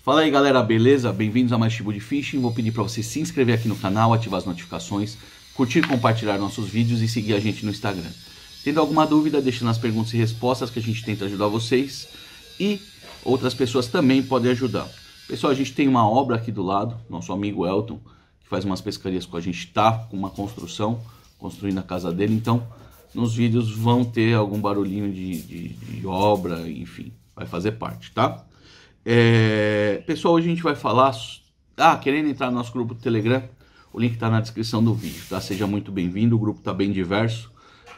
Fala aí galera, beleza? Bem-vindos a mais Tibo de Fishing. Vou pedir para você se inscrever aqui no canal, ativar as notificações, curtir, compartilhar nossos vídeos e seguir a gente no Instagram. Tendo alguma dúvida, deixe nas perguntas e respostas que a gente tenta ajudar vocês e outras pessoas também podem ajudar. Pessoal, a gente tem uma obra aqui do lado, nosso amigo Elton, que faz umas pescarias com a gente, tá com uma construção, construindo a casa dele, então nos vídeos vão ter algum barulhinho de, de, de obra, enfim, vai fazer parte, tá? É... Pessoal, hoje a gente vai falar. Ah, querendo entrar no nosso grupo do Telegram, o link está na descrição do vídeo, tá? Seja muito bem-vindo, o grupo está bem diverso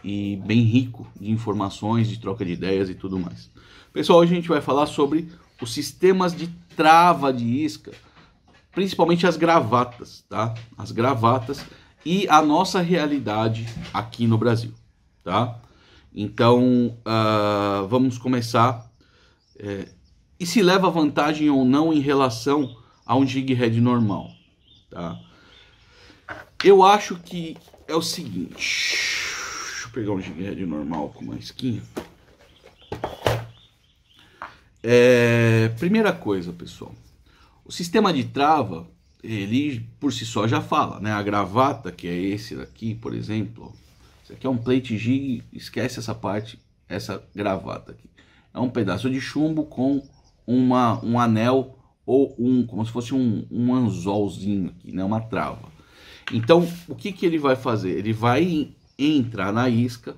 e bem rico de informações, de troca de ideias e tudo mais. Pessoal, hoje a gente vai falar sobre os sistemas de trava de isca, principalmente as gravatas, tá? As gravatas e a nossa realidade aqui no Brasil, tá? Então, uh, vamos começar. É, e se leva vantagem ou não em relação a um gig head normal. Tá? Eu acho que é o seguinte. Deixa eu pegar um gig head normal com uma esquinha. É, primeira coisa, pessoal. O sistema de trava, ele por si só já fala, né? A gravata, que é esse daqui, por exemplo. Isso aqui é um plate jig, esquece essa parte, essa gravata aqui. É um pedaço de chumbo com uma, um anel ou um, como se fosse um, um anzolzinho aqui, né? uma trava. Então, o que, que ele vai fazer? Ele vai entrar na isca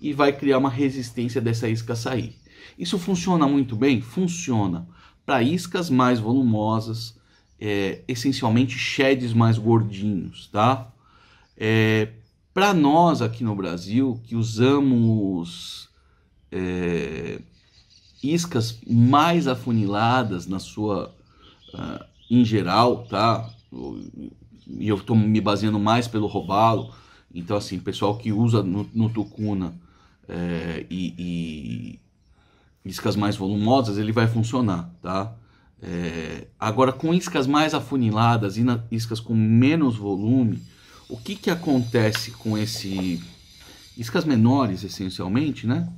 e vai criar uma resistência dessa isca sair. Isso funciona muito bem? Funciona para iscas mais volumosas, é, essencialmente sheds mais gordinhos, tá? É, para nós aqui no Brasil, que usamos é, iscas mais afuniladas na sua, uh, em geral, tá? E eu estou me baseando mais pelo robalo. Então, assim, pessoal que usa no, no tucuna é, e, e, iscas mais volumosas, ele vai funcionar, tá? É, agora, com iscas mais afuniladas e na, iscas com menos volume, o que que acontece com esse... Iscas menores, essencialmente, né?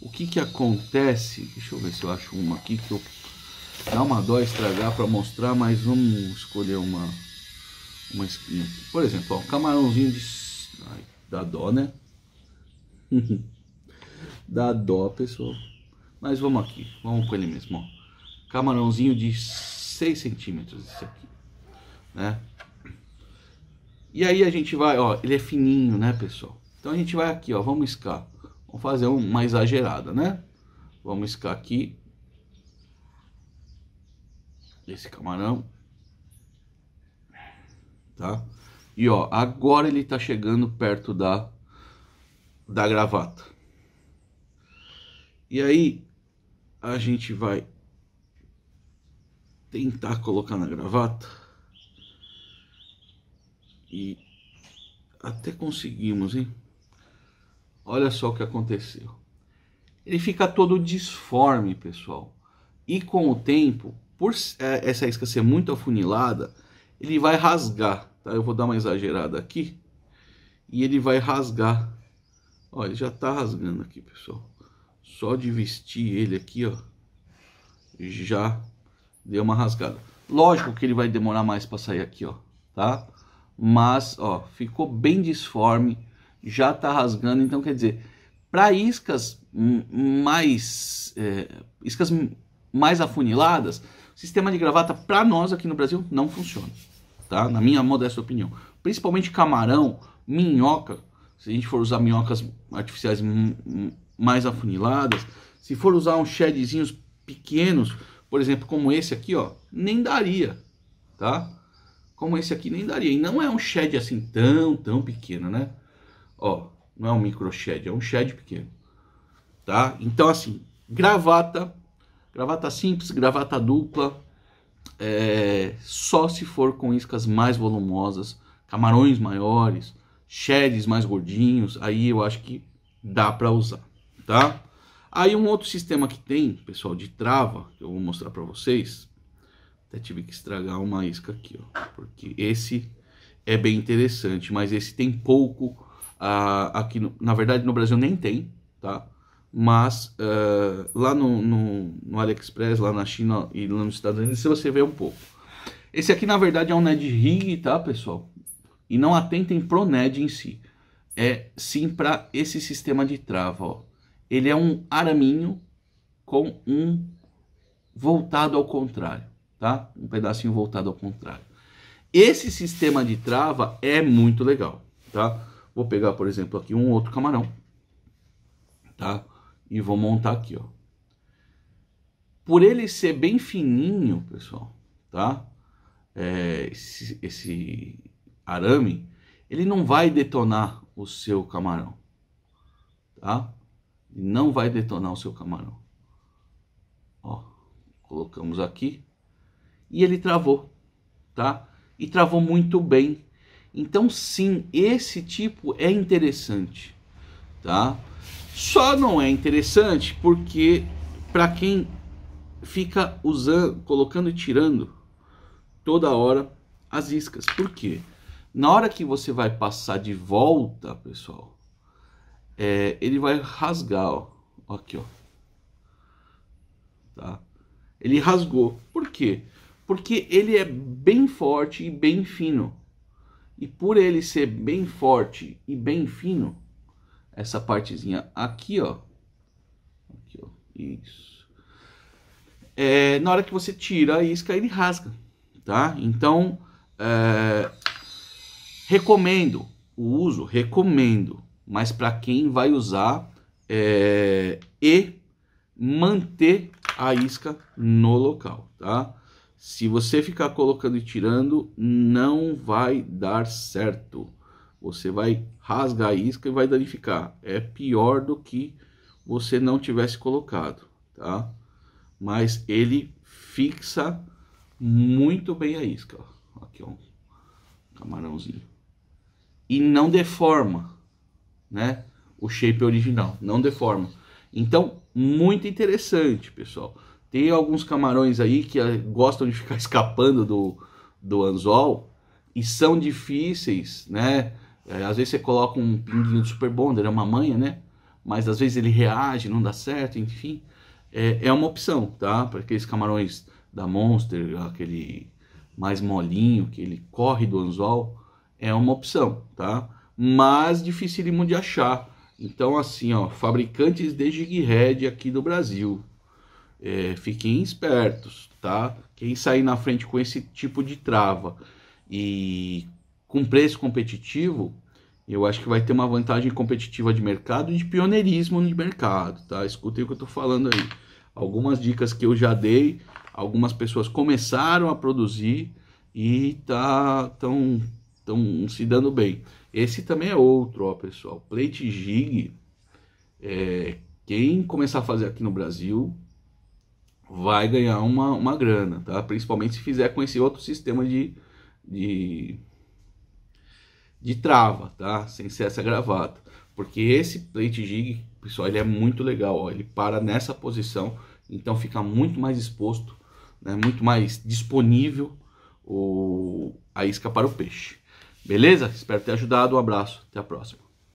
o que que acontece? Deixa eu ver se eu acho uma aqui que eu dá uma dó estragar para mostrar, mas vamos escolher uma uma espinha. Por exemplo, ó, camarãozinho de Ai, dá dó, né? dá dó, pessoal. Mas vamos aqui, vamos com ele mesmo, ó. Camarãozinho de 6 centímetros esse aqui, né? E aí a gente vai, ó, ele é fininho, né, pessoal? Então a gente vai aqui, ó, vamos escar. Vamos fazer uma exagerada, né? Vamos ficar aqui. Esse camarão. Tá? E ó, agora ele tá chegando perto da, da gravata. E aí, a gente vai tentar colocar na gravata. E até conseguimos, hein? Olha só o que aconteceu. Ele fica todo disforme, pessoal. E com o tempo, por é, essa isca ser muito afunilada, ele vai rasgar. Tá? Eu vou dar uma exagerada aqui. E ele vai rasgar. Ó, ele já está rasgando aqui, pessoal. Só de vestir ele aqui, ó. Já deu uma rasgada. Lógico que ele vai demorar mais para sair aqui, ó. Tá? Mas, ó, ficou bem disforme já está rasgando. Então, quer dizer, para iscas mais é, iscas mais afuniladas, o sistema de gravata para nós aqui no Brasil não funciona, tá? Na minha modesta opinião, principalmente camarão, minhoca, se a gente for usar minhocas artificiais mais afuniladas, se for usar uns shedzinhos pequenos, por exemplo, como esse aqui, ó, nem daria, tá? Como esse aqui nem daria. E não é um shed assim tão, tão pequeno, né? Ó, não é um micro shed, é um shed pequeno. Tá? Então, assim, gravata, gravata simples, gravata dupla, é, só se for com iscas mais volumosas, camarões maiores, sheds mais gordinhos, aí eu acho que dá para usar, tá? Aí um outro sistema que tem, pessoal, de trava, que eu vou mostrar para vocês. Até tive que estragar uma isca aqui, ó, porque esse é bem interessante, mas esse tem pouco Uh, aqui, no, na verdade, no Brasil nem tem, tá? Mas uh, lá no, no, no, AliExpress, lá na China e lá nos Estados Unidos, você vê um pouco. Esse aqui, na verdade, é um Ned Rig, tá, pessoal? E não atentem pro Ned em si. É sim para esse sistema de trava, ó. Ele é um araminho com um voltado ao contrário, tá? Um pedacinho voltado ao contrário. Esse sistema de trava é muito legal, tá? Vou pegar, por exemplo, aqui um outro camarão, tá? E vou montar aqui, ó. Por ele ser bem fininho, pessoal, tá? É, esse, esse arame, ele não vai detonar o seu camarão, tá? Não vai detonar o seu camarão. Ó, colocamos aqui e ele travou, tá? E travou muito bem então, sim, esse tipo é interessante, tá? Só não é interessante porque para quem fica usando, colocando e tirando toda hora as iscas. Por quê? Na hora que você vai passar de volta, pessoal, é, ele vai rasgar, ó, aqui, ó. Tá? Ele rasgou. Por quê? Porque ele é bem forte e bem fino. E por ele ser bem forte e bem fino, essa partezinha aqui, ó. Aqui, ó. Isso. É, na hora que você tira a isca, ele rasga, tá? Então, é, recomendo o uso, recomendo. Mas para quem vai usar é, e manter a isca no local, tá? Se você ficar colocando e tirando, não vai dar certo. Você vai rasgar a isca e vai danificar. É pior do que você não tivesse colocado, tá? Mas ele fixa muito bem a isca. Aqui, ó, um camarãozinho. E não deforma, né? O shape original, não deforma. Então, muito interessante, pessoal. Tem alguns camarões aí que eh, gostam de ficar escapando do, do anzol e são difíceis, né? Eh, às vezes você coloca um pinguinho de super bonder, é uma manha, né? Mas às vezes ele reage, não dá certo, enfim. É, é uma opção, tá? Para aqueles camarões da Monster, aquele mais molinho, que ele corre do anzol, é uma opção, tá? Mas dificílimo de achar. Então, assim, ó, fabricantes de jig red aqui do Brasil, é, fiquem espertos, tá? Quem sair na frente com esse tipo de trava e com preço competitivo, eu acho que vai ter uma vantagem competitiva de mercado e de pioneirismo no mercado, tá? Escutem o que eu tô falando aí. Algumas dicas que eu já dei, algumas pessoas começaram a produzir e tá tão, tão se dando bem. Esse também é outro, ó, pessoal. Plate Gig, é, quem começar a fazer aqui no Brasil vai ganhar uma, uma grana, tá? Principalmente se fizer com esse outro sistema de, de, de trava, tá? Sem ser essa gravata. Porque esse plate jig, pessoal, ele é muito legal, ó. Ele para nessa posição, então fica muito mais exposto, né? Muito mais disponível o, a isca para o peixe. Beleza? Espero ter ajudado, um abraço, até a próxima.